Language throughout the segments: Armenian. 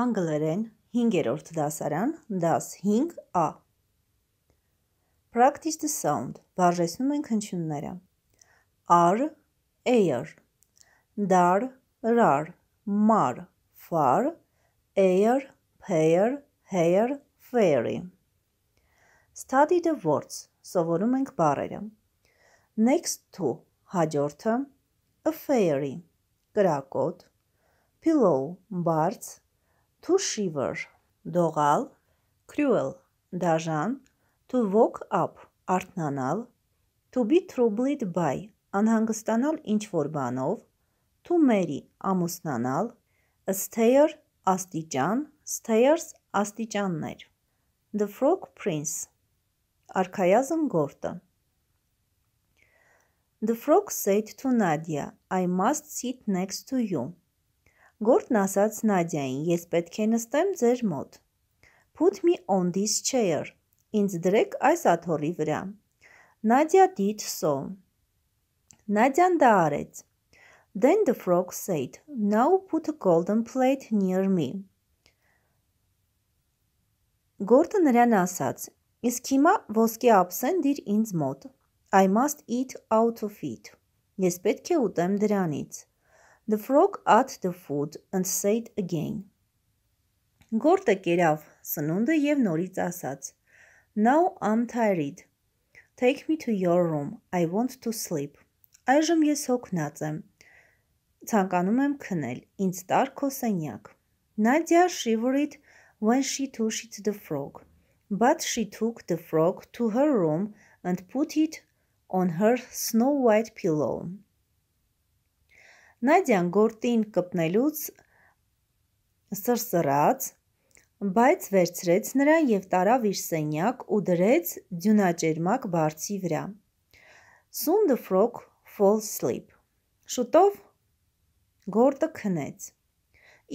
անգլերեն 5-րդ դասարան, դաս 5A։ Practice the sound. Բաժեսնում ենք հնչյունները։ R, air, dar, rar, mar, far, air, pair, hair, fairy։ Study the words. Սովորում ենք բառերը։ Next to հաջորդը a fairy, կրակոտ, pillow, բարձ, to shiver, դողալ, cruel, դաժան, to wake up, արթնանալ, to be troubled by, անհանգստանալ ինչ-որ բանով, to marry, ամուսնանալ, stair, աստիճան, stairs, աստիճաններ, the frog prince, արքայազն գորտը, The frog said to Nadia, I must sit next to you. Գորտն ասաց Նադյային. «Ես պետք է նստեմ ձեր մոտ»։ «Put me on this chair»։ Ինձ դրեք այս աթոռի վրա։ Նադյա did so։ Նադյան դա արեց։ Then the frog said, "Now put a golden plate near me." Գորտը նրան ասաց. «Իսկ հիմա ոսկե ափսեն դիր ինձ մոտ։ I must eat out of it։ Ես պետք է ուտեմ դրանից»։ The frog ate the food and said again. Գորտը կերավ սնունդը եւ նորից ասաց. Now I'm tired. Take me to your room. I want to sleep. Այժմ ես հոգնած եմ։ Ցանկանում եմ քնել։ Ինձ տար քո սենյակ։ Nadia shivered when she touched the frog, but she took the frog to her room and put it on her snow white pillow. Նադյան գորտին կպնելուց սրսրաց, բայց վերցրեց նրան և տարավ իր սենյակ ու դրեց ձյունաճերմակ բարձի վրա։ Soon the frog falls asleep. Շուտով գորտը քնեց։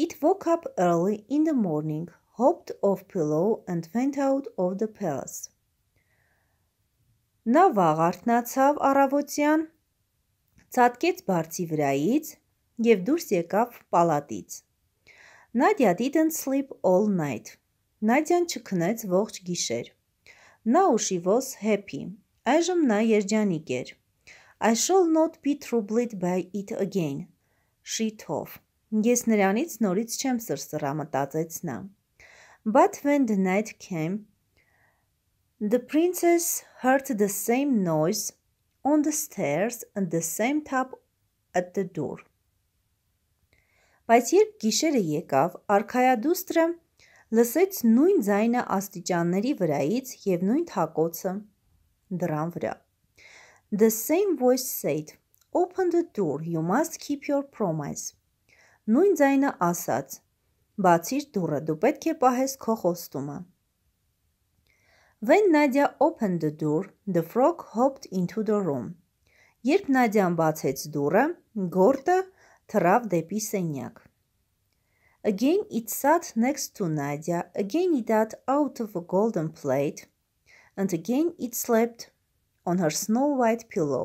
It woke up early in the morning, hopped off pillow and went out of the palace. Նա վաղ արթնացավ առավոտյան, ցատկեց բարձի վրայից և դուրս եկավ պալատից։ Նադյա didn't sleep all night։ Նադյան չքնեց ողջ գիշեր։ Նա ուշիվոս happy։ Այժմ նա երջանիկ էր։ I shall not be troubled by it again։ Շիթով։ Ես նրանից նորից չեմ սրսրա մտածեց նա։ But when the night came, the princess heard the same noise on the stairs and the same tap at the door Բայց երբ գիշերը եկավ, արքայադուստրը լսեց նույն ձայնը աստիճանների վրայից և նույն թակոցը դռան վրա։ The same voice said, open the door, you must keep your promise։ Նույն ձայնը ասաց, բացիր դուռը, դու պետք է պահես քո խոստումը։ When Nadia opened the door, the frog hopped into the room։ Երբ Նադյան բացեց դուռը, գորտը թռավ դեպի սենյակ։ Again it sat next to Nadia, again it ate out of a golden plate, and again it slept on her snow white pillow.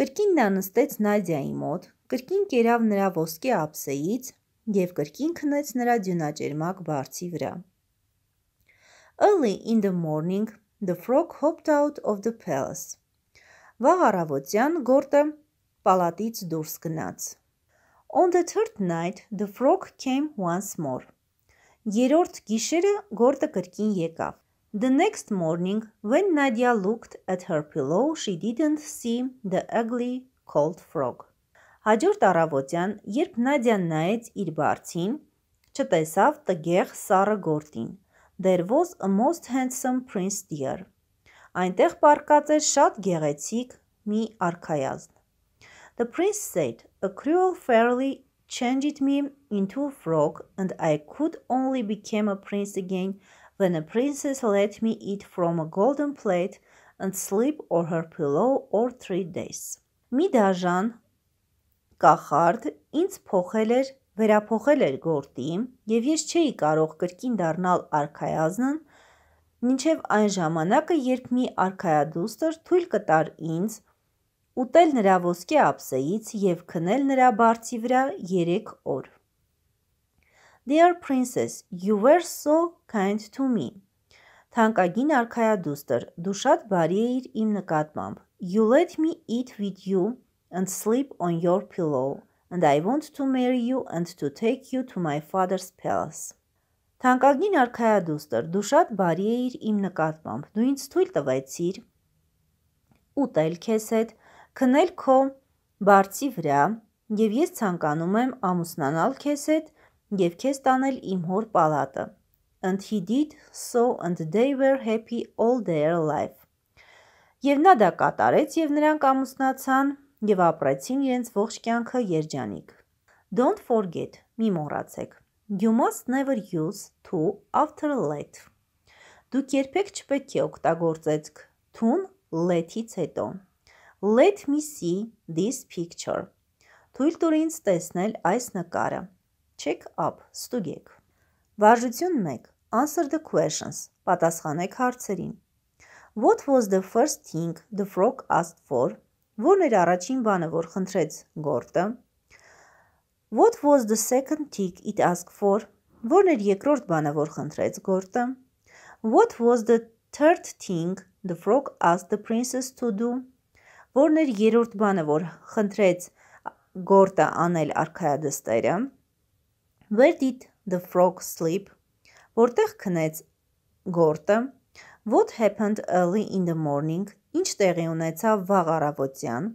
Կրկին նա նստեց Նադյայի մոտ, կրկին կերավ նրա ոսկե ափսեից եւ կրկին քնեց նրա դյունաճերմակ բարձի վրա։ Early in the morning, the frog hopped out of the palace. Վաղ առավոտյան Գորտը պալատից դուրս գնաց։ On the third night the frog came once more. Երորդ գիշերը գորտը կրկին եկավ։ The next morning, when Nadia looked at her pillow, she didn't see the ugly cold frog. Հաջորդ առավոտյան, երբ Նադյան նայեց իր բարձին, չտեսավ տգեղ սառը գորտին։ There was a most handsome prince dear. Այնտեղ պարկած էր շատ գեղեցիկ մի արքայազն։ The priest said, A cruel fairy changed me into a frog, and I could only become a prince again when a princess let me eat from a golden plate and sleep on her pillow or three days. Մի դաժան կախարդ ինձ փոխել էր, վերափոխել էր գործի, եւ ես չէի կարող կրկին դառնալ արքայազնն, ինչեւ այն ժամանակը, երբ մի արքայադուստր թույլ կտար ինձ ուտել նրա ոսկե ափսեից եւ քնել նրա բարձի վրա 3 օր։ Dear princess, you were so kind to me. Թանկագին արքայադուստր, դու շատ բարի էիր իմ նկատմամբ։ You let me eat with you and sleep on your pillow, and I want to marry you and to take you to my father's palace. Թանկագին արքայադուստր, դու շատ բարի էիր իմ նկատմամբ։ Դու ինձ թույլ տվեցիր ուտել քեզ հետ, քնել քո բարձի վրա և ես ցանկանում եմ ամուսնանալ քեզ հետ և քեզ տանել իմ հոր պալատը։ And he did so and they were happy all their life։ Եվ նա դա կատարեց և նրանք ամուսնացան և ապրեցին իրենց ողջ կյանքը երջանիկ։ Don't forget, մի մոռացեք։ You must never use to after let։ Դուք երբեք չպետք է օգտագործեք to let-ից հետո։ Let me see this picture. Թույլ տուր ինձ տեսնել այս նկարը։ Check up, ստուգեք։ Վարժություն 1. Answer the questions. Պատասխանեք հարցերին։ What was the first thing the frog asked for? Որն էր առաջին բանը, որ խնդրեց գորտը։ What was the second thing it asked for? Որն էր երկրորդ բանը, որ խնդրեց գորտը։ What was the third thing the frog asked the princess to do? Որն էր երրորդ բանը, որ խնդրեց Գորտը անել արքայադստերը։ Where did the frog sleep? Որտեղ քնեց Գորտը։ What happened early in the morning? Ինչ տեղի ունեցավ վաղ առավոտյան։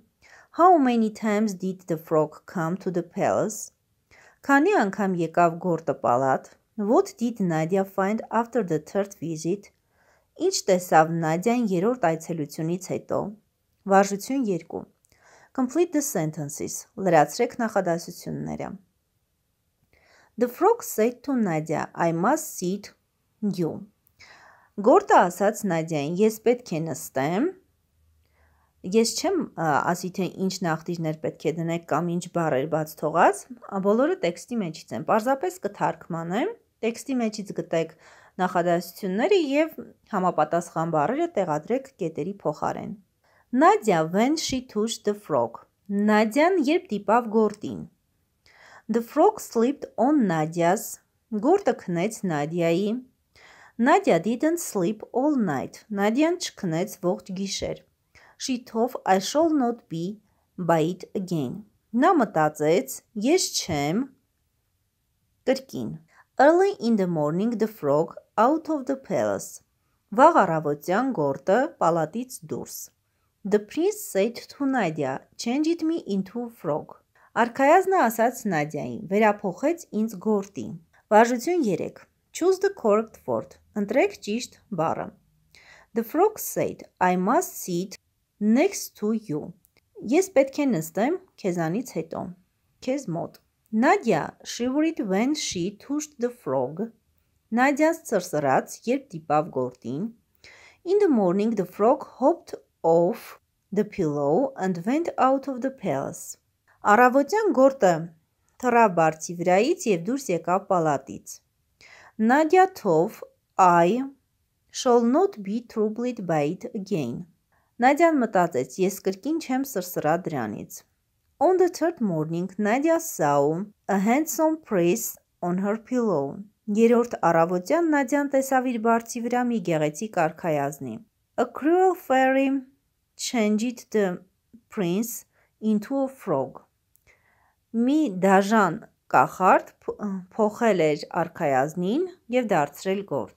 How many times did the frog come to the palace? Քանի անգամ եկավ Գորտը պալատ։ What did Nadia find after the third visit? Ինչ տեսավ Նադյան երրորդ այցելությունից հետո։ Վարժություն 2. Complete the sentences. Լրացրեք նախադասությունները։ The frog said to Nadia, I must sit you. Գորտը ասաց Նադյային, ես պետք է նստեմ։ Ես չեմ ասի թե ինչ նախտիժներ պետք է դնեք կամ ինչ բառեր բաց թողած, բոլորը տեքստի մեջից են։ Պարզապես կթարգմանեմ, տեքստի մեջից գտեք նախադասությունները եւ համապատասխան բառերը տեղադրեք կետերի փոխարեն։ Նադյա when she touched the frog։ Նադյան երբ դիպավ գորտին։ The frog slept on Nadya's։ Գորտը քնեց Նադյայի։ Նադյա didn't sleep all night։ Նադյան չքնեց ողջ գիշեր։ She thought I shall not be bite again։ Նա մտածեց, ես չեմ կրկին։ Early in the morning the frog out of the palace։ Վաղ առավոտյան գորտը պալատից դուրս։ The priest said to Nadia, change it me into frog. Արքայազնը ասաց Նադյային, վերափոխեց ինձ գործի։ Վարժություն 3. Choose the correct word. Ընտրեք ճիշտ բառը։ The frog said, I must sit next to you. Ես պետք է նստեմ քեզանից հետո։ Քեզ մոտ։ Նադյա shivered when she touched the frog. Նադյա սրսրաց, երբ դիպավ գործին։ In the morning the frog hopped off the pillow and went out of the palace։ Առավոտյան գորտը թռավ բարձի վրայից եւ դուրս եկավ պալատից։ Նադյաթով I shall not be troubled by it again։ Նադյան մտածեց, ես կրկին չեմ սրսրա դրանից։ On the third morning, Nadia saw a handsome priest on her pillow։ Երորդ առավոտյան Նադյան տեսավ իր բարձի վրա մի գեղեցիկ արքայազնի։ A cruel fairy changed the prince into a frog։ Մի դաժան կախարդ փոխել էր արքայազնին եւ դարձրել գործ։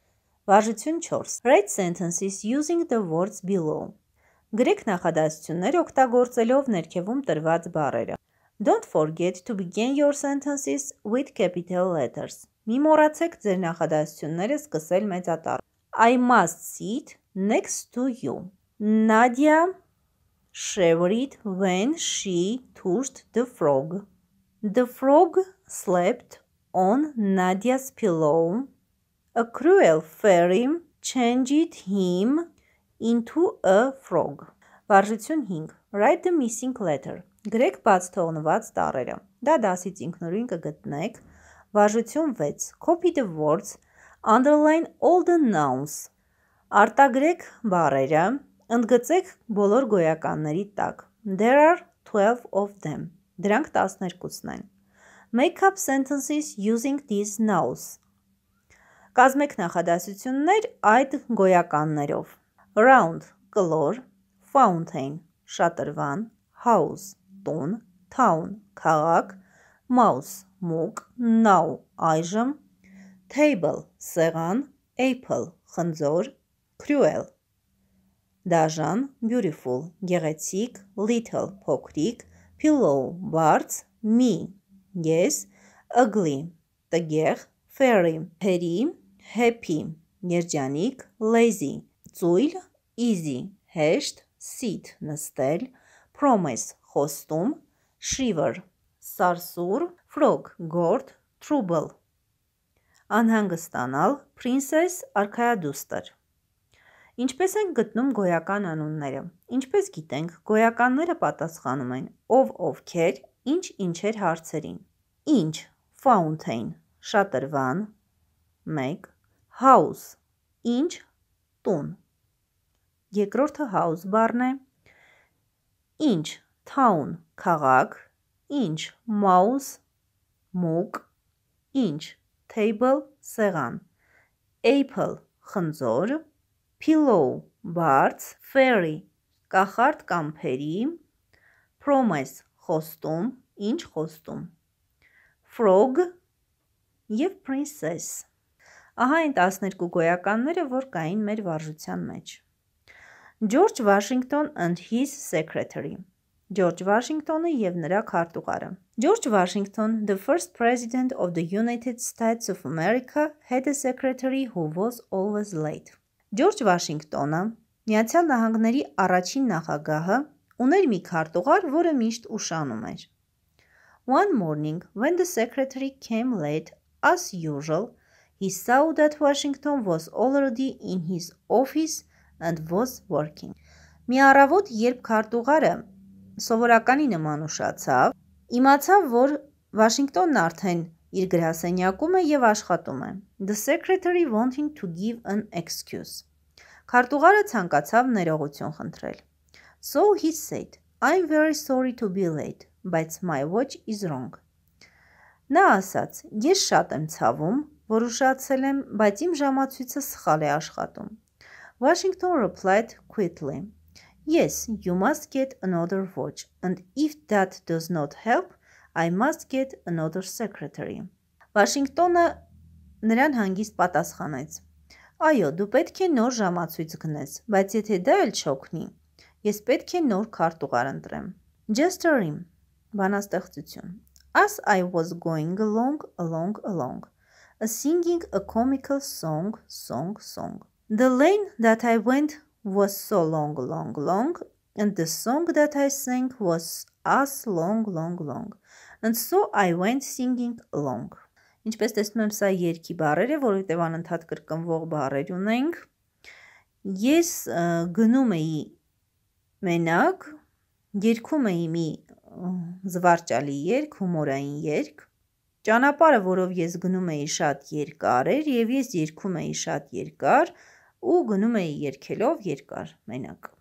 Վարժություն 4. Write sentences using the words below։ Գրեք նախադասություններ օգտագործելով ներքևում տրված բառերը։ Don't forget to begin your sentences with capital letters։ Մի մոռացեք ձեր նախադասությունները սկսել մեծատառ։ I must sit next to you։ Nadia shivered when she touched the frog. The frog slept on Nadia's pillow. A cruel fairy changed him into a frog. Վարժություն 5. Write the missing letter. Գրեք բաց թողնված տառերը։ Դա դասից ինքնուրույն կգտնեք։ Վարժություն 6. Copy the words. Underline all the nouns. Արտագրեք բառերը, Ընդգծեք բոլոր գոյականների տակ։ There are 12 of them։ Դրանք 12-ն են։ Make up sentences using these nouns։ Կազմեք նախադասություններ այդ գոյականներով։ Round կլոր, fountain շատրվան, house տուն, town քաղաք, mouse մուկ, now այժմ, table սեղան, apple խնձոր, cruel դաժան, beautiful, գեղեցիկ, little, փոքրիկ, pillow, բարձ, me, ես, ugly, տգեղ, fairy, հերի, happy, երջանիկ, lazy, ծույլ, easy, հեշտ, sit, նստել, promise, խոստում, shiver, սարսուր, frog, գորդ, trouble, անհանգստանալ, princess, արքայադուստր։ Ինչպես են գտնում գոյական անունները։ Ինչպես գիտենք, գոյականները պատասխանում են ով ովքեր, ինչ ինչեր հարցերին։ Ինչ, fountain, շատրվան, 1, house, ինչ, տուն։ Երկրորդը house բառն է։ Ինչ, town, քաղաք, ինչ, mouse, մուկ, ինչ, table, սեղան, apple, խնձոր, pillow բարձ, fairy կախարդ կամ փերի, promise խոստում, ինչ խոստում, frog եւ princess։ Ահա այն 12 գոյականները, որ կային մեր վարժության մեջ։ Ջորջ Վաշինգտոն and his secretary Ջորջ Վաշինգտոնը եւ նրա քարտուղարը։ Ջորջ Վաշինգտոն, the first president of the United States of America, had a secretary who was always late։ Ջորջ Վաշինգտոնը, Միացյալ Նահանգների առաջին նախագահը, ուներ մի քարտուղար, որը միշտ ուշանում էր։ One morning, when the secretary came late, as usual, he saw that Washington was already in his office and was working. Մի առավոտ, երբ քարտուղարը սովորականի նման ուշացավ, իմացավ, որ Վաշինգտոնն արդեն իր գրասենյակում է եւ աշխատում է։ The secretary wanting to give an excuse։ Քարտուղարը ցանկացավ ներողություն խնդրել։ So he said, I'm very sorry to be late, but my watch is wrong։ Նա ասաց. Ես շատ եմ ցավում, որ ուշացել եմ, բայց իմ ժամացույցը սխալ է աշխատում։ Washington replied quickly. Yes, you must get another watch, and if that does not help, I must get another secretary։ Վաշինգտոնը նրան հանգիստ պատասխանեց. Այո, դու պետք է նոր ժամացույց գնես, բայց եթե դա էլ չօգնի, ես պետք է նոր քարտ ուղարընտրեմ։ Gesturing բանաստեղծություն։ As I was going along, along, along, a singing a comical song, song, song. The lane that I went was so long, long, long, And the song that I sang was as long, long, long. And so I went singing along. Ինչպես տեսնում եմ, սա երկի բառեր է, որովհետև անընդհատ կրկնվող բառեր ունենք։ Ես գնում էի մենակ, երգում էի մի զվարճալի երգ, հումորային երգ։ Ճանապարհը, որով ես գնում էի, շատ երկար էր եւ ես երգում էի շատ երկար ու գնում էի երգելով երկար մենակ։